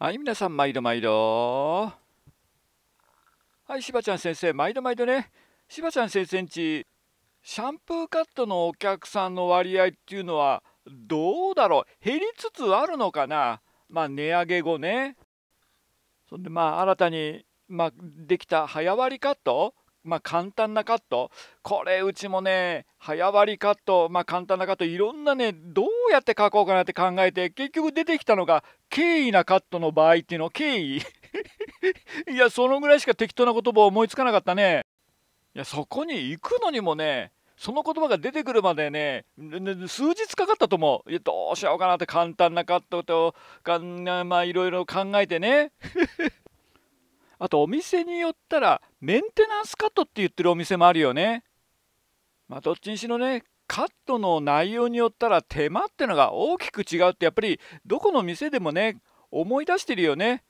はい、皆さん、毎度毎度。はい、しばちゃん先生、毎度毎度ね。しばちゃん先生んち、シャンプーカットのお客さんの割合っていうのは、どうだろう減りつつあるのかなまあ、値上げ後ね。そんで、まあ、新たに、まあ、できた早割りカットまあ、簡単なカットこれうちもね早割りカット、まあ、簡単なカットいろんなねどうやって書こうかなって考えて結局出てきたのが経緯なカットの場合っていうの経緯 いやそのぐらいしか適当な言葉を思いつかなかったねいやそこに行くのにもねその言葉が出てくるまでね、数日かかったと思う。いやどうしようかなって簡単なカットとか、まあいろいろ考えてね。あとお店によったらメンテナンスカットって言ってるお店もあるよね。まあ、どっちにしろねカットの内容によったら手間ってのが大きく違うってやっぱりどこの店でもね思い出してるよね。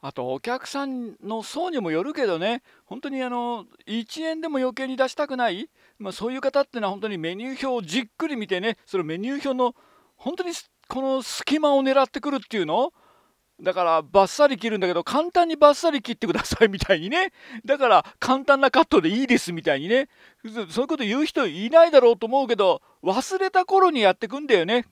あとお客さんの層にもよるけどね本当にあの1円でも余計に出したくない、まあ、そういう方ってのは本当にメニュー表をじっくり見てねそのメニュー表の本当にこの隙間を狙ってくるっていうのだからバッサリ切るんだけど簡単にバッサリ切ってくださいみたいにねだから簡単なカットでいいですみたいにねそういうこと言う人いないだろうと思うけど忘れた頃にやってくんだよね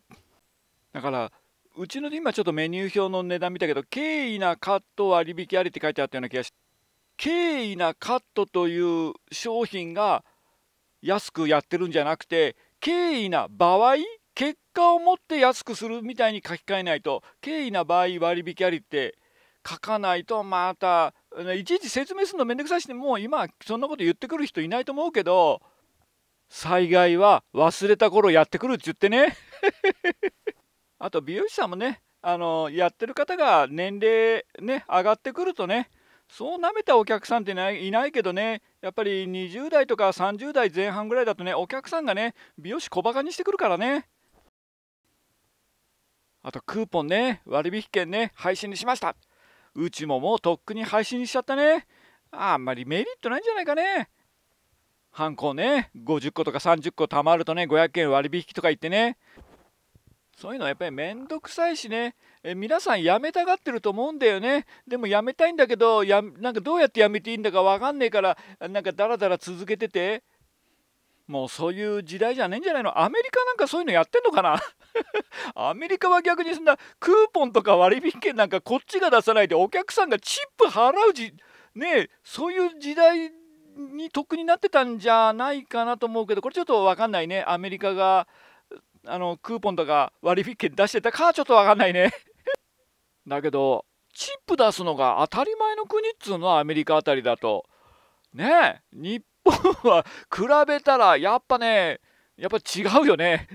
だからうちの今ちょっとメニュー表の値段見たけど経緯なカット割引ありって書いてあったような気がして経緯なカットという商品が安くやってるんじゃなくて経緯な場合果を持って安くするみたいに書き換えないと経緯な場合割引ありって書かないとまたいちいち説明するのめんどくさいしもう今そんなこと言ってくる人いないと思うけど災害は忘れた頃やってくるって言ってねあと美容師さんもねあのやってる方が年齢ね上がってくるとねそうなめたお客さんっていないけどねやっぱり20代とか30代前半ぐらいだとねお客さんがね美容師小バカにしてくるからねあとクーポンね、割引券ね、配信にしました。うちももうとっくに配信にしちゃったね。あんまりメリットないんじゃないかね。ハンコね、50個とか30個貯まるとね、500円割引とか言ってね。そういうのはやっぱりめんどくさいしね、え皆さん辞めたがってると思うんだよね。でも辞めたいんだけど、やなんかどうやって辞めていいんだかわかんねえから、なんかダラダラ続けてて、もうそういう時代じゃねえんじゃないのアメリカなんかそういうのやってんのかな アメリカは逆にそんなクーポンとか割引券なんかこっちが出さないでお客さんがチップ払うじねそういう時代に得になってたんじゃないかなと思うけどこれちょっと分かんないねアメリカがあのクーポンとか割引券出してたかちょっと分かんないね だけどチップ出すのが当たり前の国っつうのはアメリカあたりだとねえ日本は比べたらやっぱね、やっぱ違うよね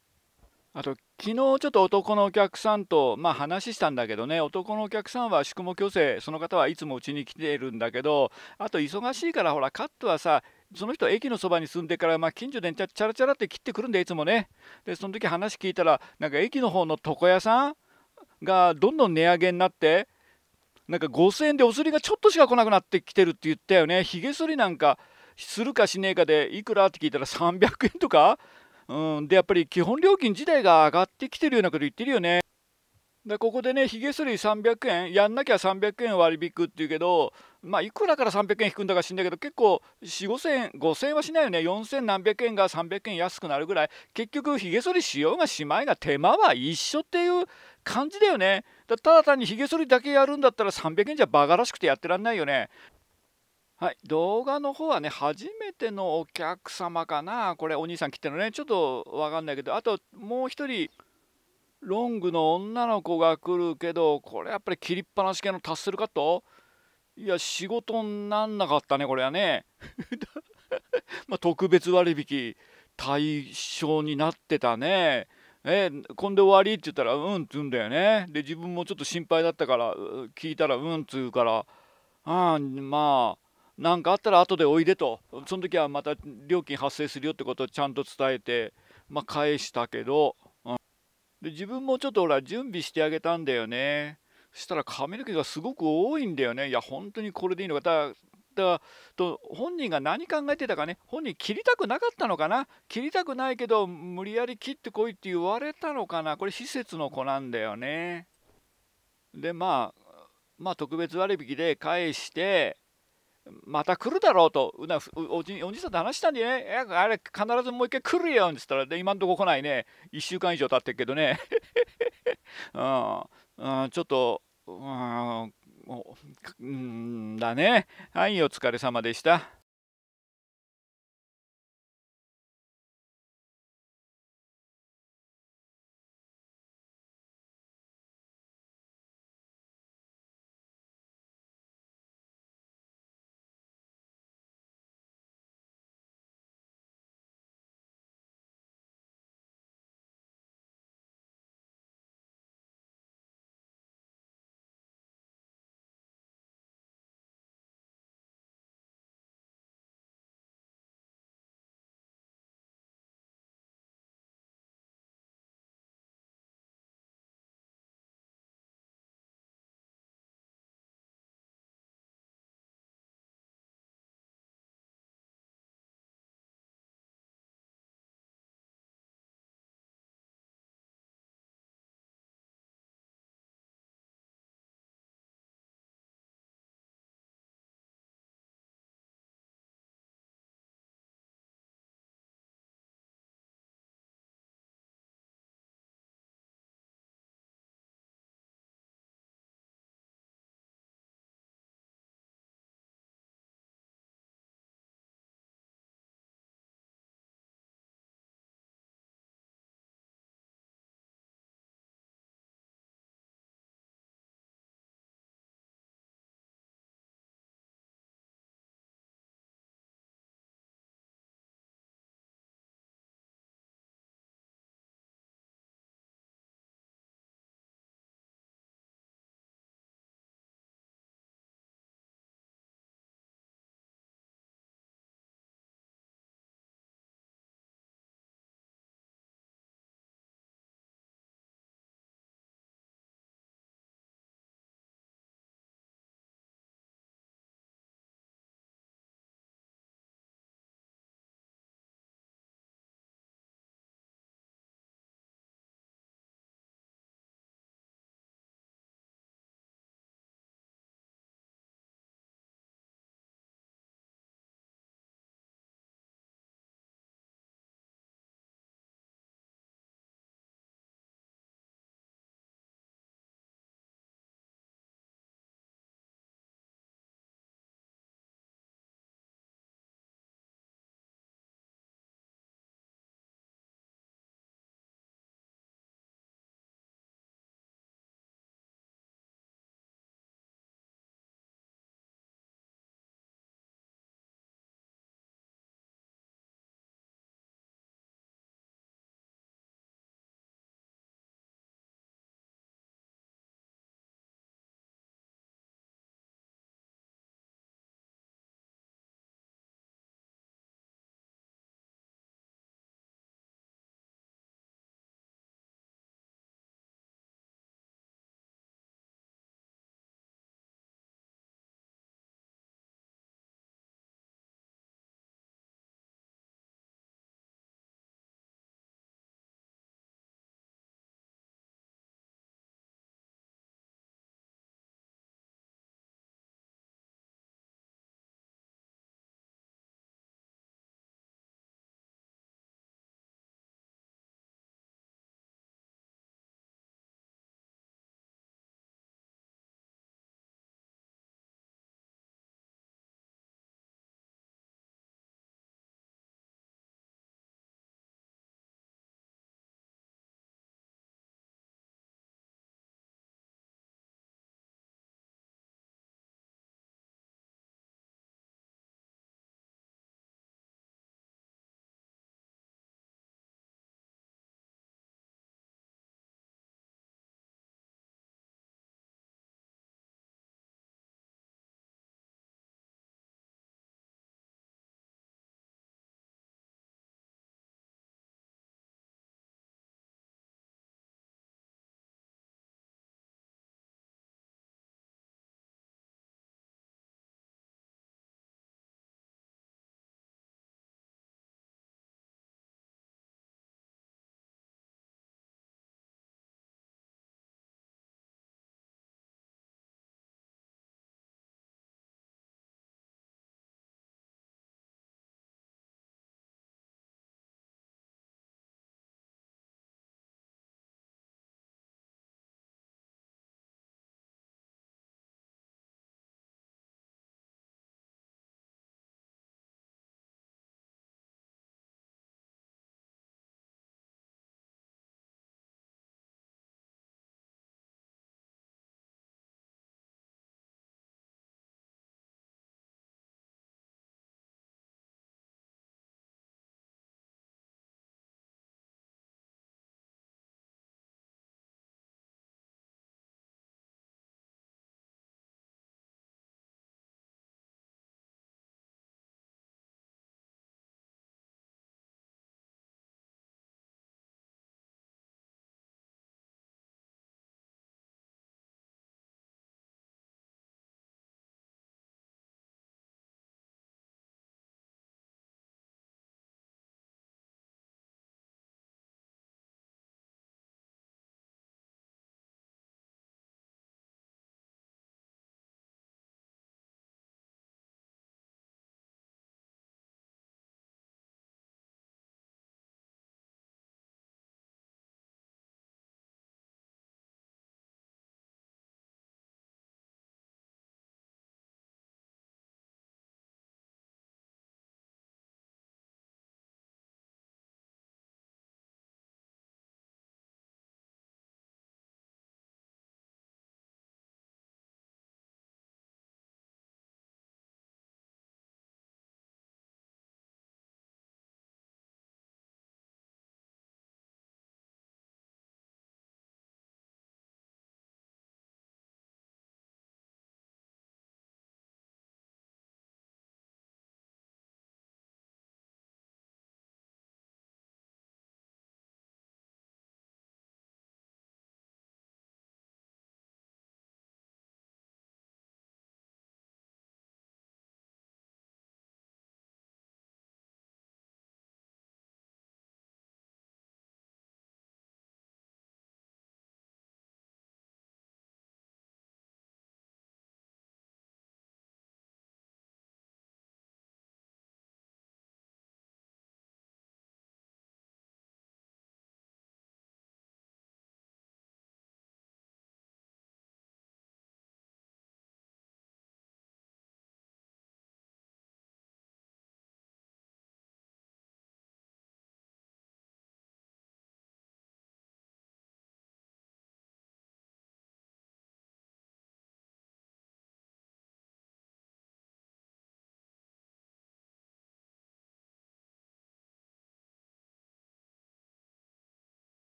あと昨日ちょっと男のお客さんと、まあ、話したんだけどね男のお客さんは宿毛矯正その方はいつもうちに来てるんだけどあと忙しいからほらカットはさその人駅のそばに住んでから、まあ、近所でチャラチャラって切ってくるんでいつもねでその時話聞いたらなんか駅の方の床屋さんがどんどん値上げになってなんか5,000円でお釣りがちょっとしか来なくなってきてるって言ったよねひげ剃りなんかするかしねえかでいくらって聞いたら300円とか、うん、でやっぱり基本料金自体が上がってきてるようなこと言ってるよね。でここでねひげ剃り300円やんなきゃ300円割引くっていうけどまあいくらから300円引くんだか知んないけど結構4五千5000円はしないよね4千何百円が300円安くなるぐらい結局ひげ剃りしようがしまいが手間は一緒っていう感じだよねだただ単にひげ剃りだけやるんだったら300円じゃバカらしくてやってらんないよねはい、動画の方はね、初めてのお客様かな、これ、お兄さん来てるのね、ちょっと分かんないけど、あともう一人、ロングの女の子が来るけど、これやっぱり切りっぱなし系の達するかカットいや、仕事になんなかったね、これはね。ま特別割引対象になってたね。えー、こんで終わりって言ったら、うんって言うんだよね。で、自分もちょっと心配だったから、聞いたら、うんっつうから、ああ、まあ、何かあったら後でおいでとその時はまた料金発生するよってことをちゃんと伝えて、まあ、返したけど、うん、で自分もちょっとほら準備してあげたんだよねそしたら髪の毛がすごく多いんだよねいや本当にこれでいいのかだだと本人が何考えてたかね本人切りたくなかったのかな切りたくないけど無理やり切ってこいって言われたのかなこれ施設の子なんだよねでまあまあ特別割引で返してまた来るだろうと、うなおじおじさんと話したんでね、あれ、必ずもう一回来るよって言ったら、で今んとこ来ないね、1週間以上経ってるけどね、うん、うん、ちょっと、うん、うんだね、はい、お疲れ様でした。